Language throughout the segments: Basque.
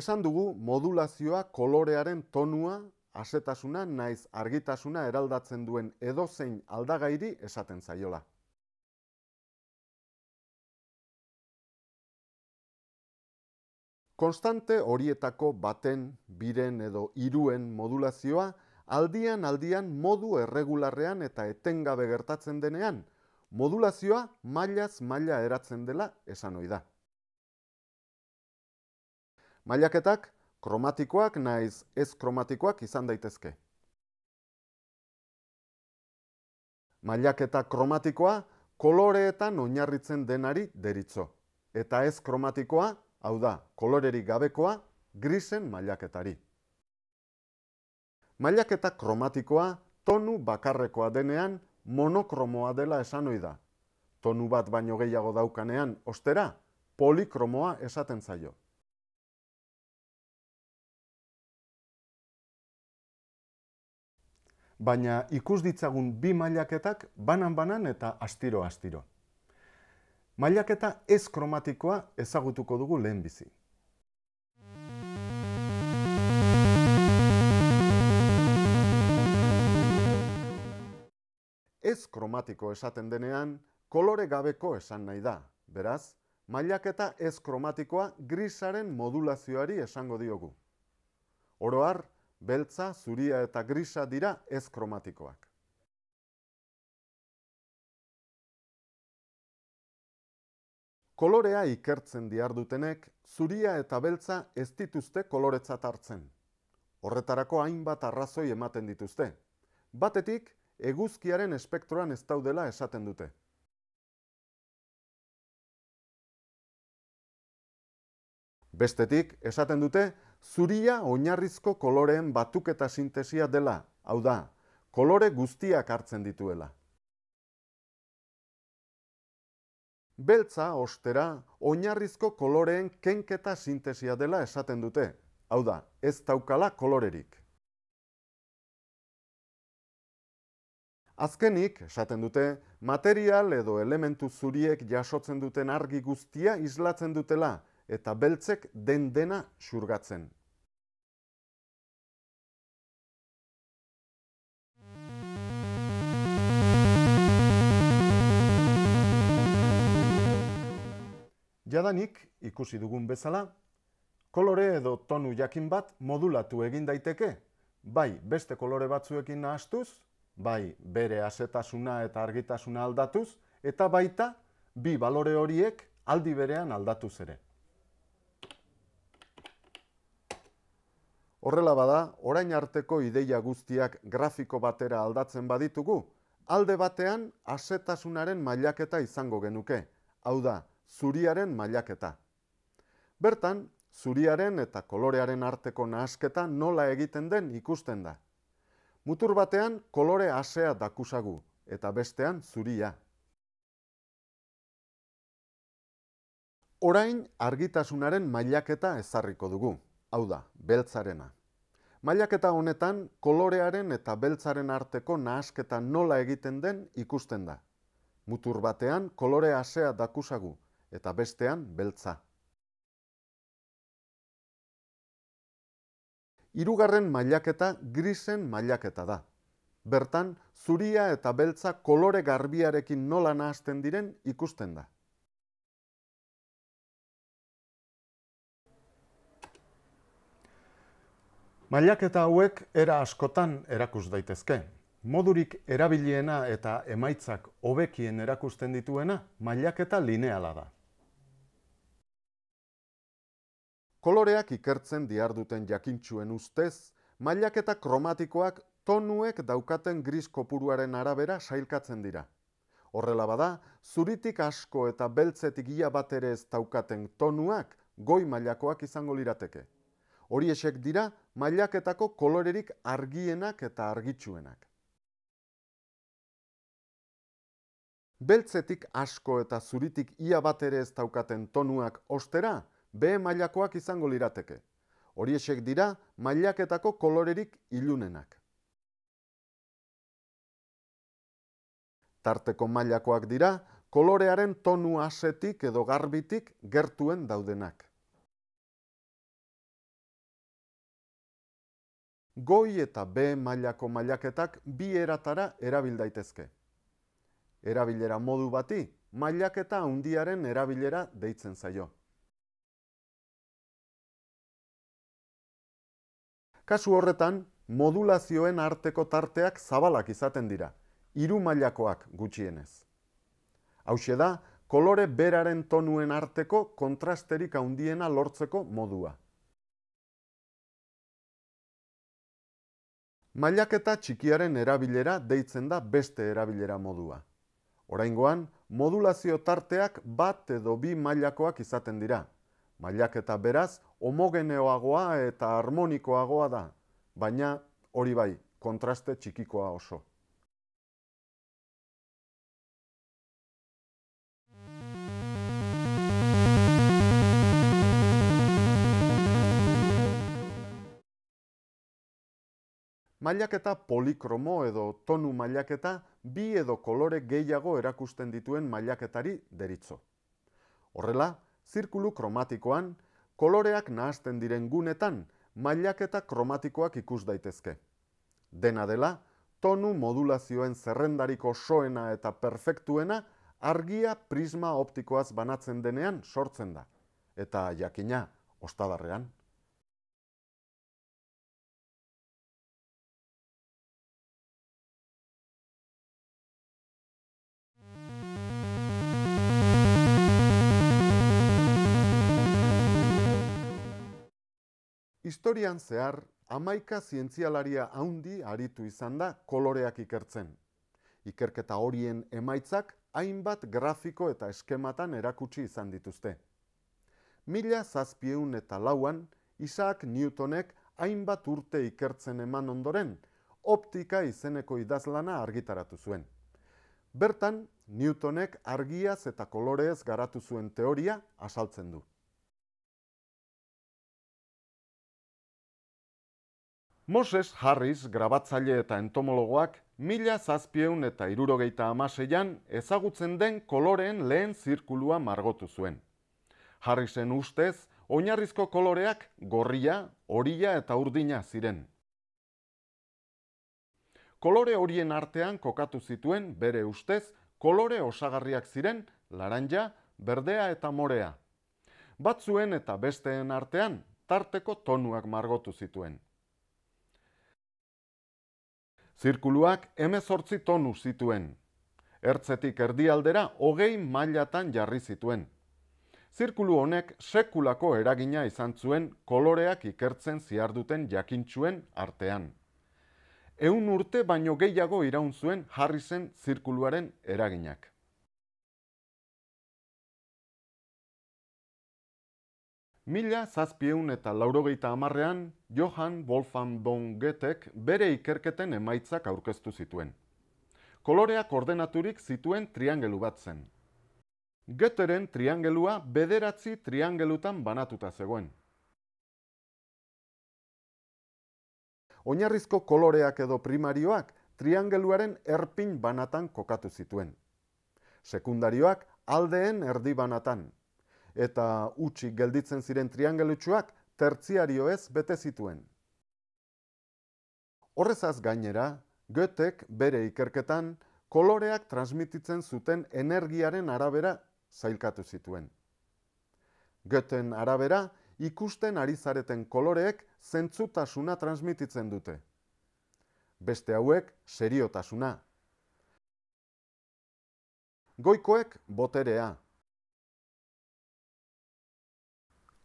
Esan dugu modulazioa kolorearen tonua, asetasuna, naiz argitasuna eraldatzen duen edozein aldagairi esaten zaiola. Konstante horietako baten, biren edo iruen modulazioa aldian aldian modu erregularrean eta etengabe gertatzen denean, modulazioa mailaz maila eratzen dela esan ohi da. Mailaketak kromatikoak naiz ez kromatikoak izan daitezke. Mailaketa kromatikoa koloreetan oinarritzen denari deritzo. Eta ez kromatikoa, hau da, kolorerik gabekoa, grisen mailaketari. Mailaketa kromatikoa tonu bakarrekoa denean monokromoa dela esan da. Tonu bat baino gehiago daukanean, ostera, polikromoa esaten zaio. baina ikus ditzagun bi mailaketak banan banan eta astiro astiro. Mailaketa ez kromatikoa ezagutuko dugu lehen bizi. Ez kromatiko esaten denean, kolore gabeko esan nahi da. Beraz, mailaketa ez kromatikoa grisaren modulazioari esango diogu. Oroar, beltza, zuria eta grisa dira ez kromatikoak. Kolorea ikertzen diardutenek, zuria eta beltza ez dituzte koloretzat hartzen. Horretarako hainbat arrazoi ematen dituzte. Batetik, eguzkiaren espektroan ez daudela esaten dute. Bestetik, esaten dute, Zuria oinarrizko koloreen batuketa sintesia dela, hau da, kolore guztiak hartzen dituela. Beltza, ostera, oinarrizko koloreen kenketa sintesia dela esaten dute. Hau da, ez taukala kolorerik. Azkenik esaten dute material edo elementu zuriek jasotzen duten argi guztia islatzen dutela eta beltzek den dena xurgatzen. Jadanik, ikusi dugun bezala, kolore edo tonu jakin bat modulatu egin daiteke, bai beste kolore batzuekin nahastuz, bai bere asetasuna eta argitasuna aldatuz, eta baita bi balore horiek aldi berean aldatuz ere. Horrela bada, orain arteko ideia guztiak grafiko batera aldatzen baditugu. Alde batean, asetasunaren mailaketa izango genuke. Hau da, zuriaren mailaketa. Bertan, zuriaren eta kolorearen arteko nahasketa nola egiten den ikusten da. Mutur batean, kolore asea dakusagu, eta bestean zuria. Orain, argitasunaren mailaketa ezarriko dugu. Hau da, beltzarena. Mailaketa honetan kolorearen eta beltzaren arteko nahasketa nola egiten den ikusten da. Mutur batean kolore asea dakusagu eta bestean beltza. Irugarren mailaketa grisen mailaketa da. Bertan zuria eta beltza kolore garbiarekin nola nahasten diren ikusten da. eta hauek era askotan erakus daitezke. Modurik erabiliena eta emaitzak hobekien erakusten dituena mailaketa lineala da. Koloreak ikertzen diharduten jakintxuen ustez, mailaketa kromatikoak tonuek daukaten gris kopuruaren arabera sailkatzen dira. Horrela bada, zuritik asko eta beltzetik ia bat ere ez daukaten tonuak goi mailakoak izango lirateke. Hori esek dira, mailaketako kolorerik argienak eta argitsuenak. Beltzetik asko eta zuritik ia bat ere ez daukaten tonuak ostera, be mailakoak izango lirateke. Hori esek dira, mailaketako kolorerik ilunenak. Tarteko mailakoak dira, kolorearen tonu asetik edo garbitik gertuen daudenak. Goi eta B mailako mailaketak bi eratara erabil daitezke. Erabilera modu bati, mailaketa handiaren erabilera deitzen zaio. Kasu horretan, modulazioen arteko tarteak zabalak izaten dira, hiru mailakoak gutxienez. Hauxe da, kolore beraren tonuen arteko kontrasterik handiena lortzeko modua. eta txikiaren erabilera deitzen da beste erabilera modua. Oraingoan, modulazio tarteak bat edo bi mailakoak izaten dira. Mailaketa beraz, homogeneoagoa eta harmonikoagoa da, baina hori bai, kontraste txikikoa oso. Mailaketa polikromo edo tonu mailaketa bi edo kolore gehiago erakusten dituen mailaketari deritzo. Horrela, zirkulu kromatikoan koloreak nahasten diren gunetan mailaketa kromatikoak ikus daitezke. Dena dela, tonu modulazioen zerrendariko soena eta perfektuena argia prisma optikoaz banatzen denean sortzen da. Eta jakina, ostadarrean Historian zehar, amaika zientzialaria haundi aritu izan da koloreak ikertzen. Ikerketa horien emaitzak hainbat grafiko eta eskematan erakutsi izan dituzte. Mila zazpieun eta lauan, Isaac Newtonek hainbat urte ikertzen eman ondoren, optika izeneko idazlana argitaratu zuen. Bertan, Newtonek argiaz eta koloreez garatu zuen teoria asaltzen du. Moses Harris grabatzaile eta entomologoak mila zazpieun eta irurogeita amaseian ezagutzen den koloreen lehen zirkulua margotu zuen. Harrisen ustez, oinarrizko koloreak gorria, horia eta urdina ziren. Kolore horien artean kokatu zituen bere ustez, kolore osagarriak ziren laranja, berdea eta morea. Batzuen eta besteen artean tarteko tonuak margotu zituen. Zirkuluak emezortzi tonu zituen. Ertzetik erdialdera hogei mailatan jarri zituen. Zirkulu honek sekulako eragina izan zuen koloreak ikertzen ziarduten jakintxuen artean. Eun urte baino gehiago iraun zuen jarri zen zirkuluaren eraginak. Mila zazpieun eta laurogeita amarrean, Johan Wolfgang von Goethek bere ikerketen emaitzak aurkeztu zituen. Koloreak ordenaturik zituen triangelu bat zen. Goetheren triangelua bederatzi triangelutan banatuta zegoen. Oinarrizko koloreak edo primarioak triangeluaren erpin banatan kokatu zituen. Sekundarioak aldeen erdi banatan, eta utxi gelditzen ziren triangelutxuak tertziario ez bete zituen. Horrezaz gainera, Goetek bere ikerketan koloreak transmititzen zuten energiaren arabera zailkatu zituen. Goeten arabera ikusten ari zareten koloreek zentzutasuna transmititzen dute. Beste hauek seriotasuna. Goikoek boterea,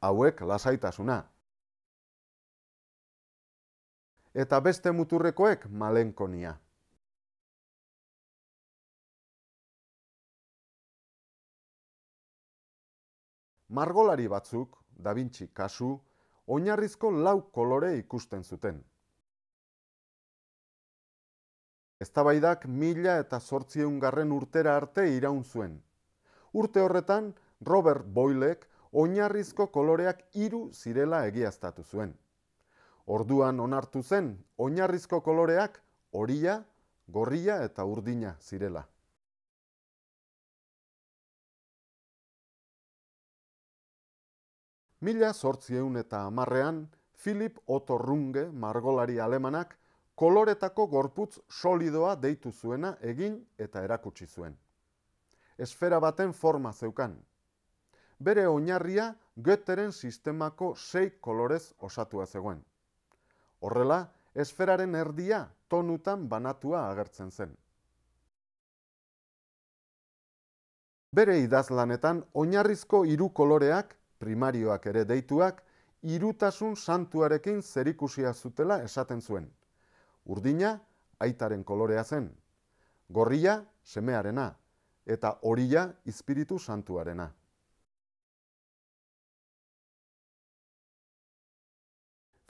hauek lasaitasuna. Eta beste muturrekoek malenkonia. Margolari batzuk, da bintxi kasu, oinarrizko lau kolore ikusten zuten. Eztabaidak mila eta sortzieungarren urtera arte iraun zuen. Urte horretan, Robert Boylek, oinarrizko koloreak hiru zirela egiaztatu zuen. Orduan onartu zen, oinarrizko koloreak horia, gorria eta urdina zirela. Mila zortzieun eta amarrean, Philip Otto Runge margolari alemanak koloretako gorputz solidoa deitu zuena egin eta erakutsi zuen. Esfera baten forma zeukan, bere oinarria Goetheren sistemako sei kolorez osatua zegoen. Horrela, esferaren erdia tonutan banatua agertzen zen. Bere idazlanetan oinarrizko hiru koloreak, primarioak ere deituak, irutasun santuarekin zerikusia zutela esaten zuen. Urdina aitaren kolorea zen, gorria semearena eta horia izpiritu santuarena.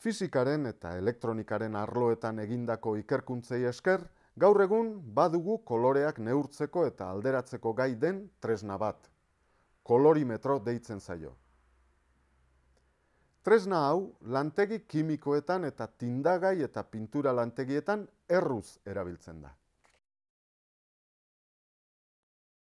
Fizikaren eta elektronikaren arloetan egindako ikerkuntzei esker, gaur egun badugu koloreak neurtzeko eta alderatzeko gai den tresna bat. Kolorimetro deitzen zaio. Tresna hau lantegi kimikoetan eta tindagai eta pintura lantegietan erruz erabiltzen da.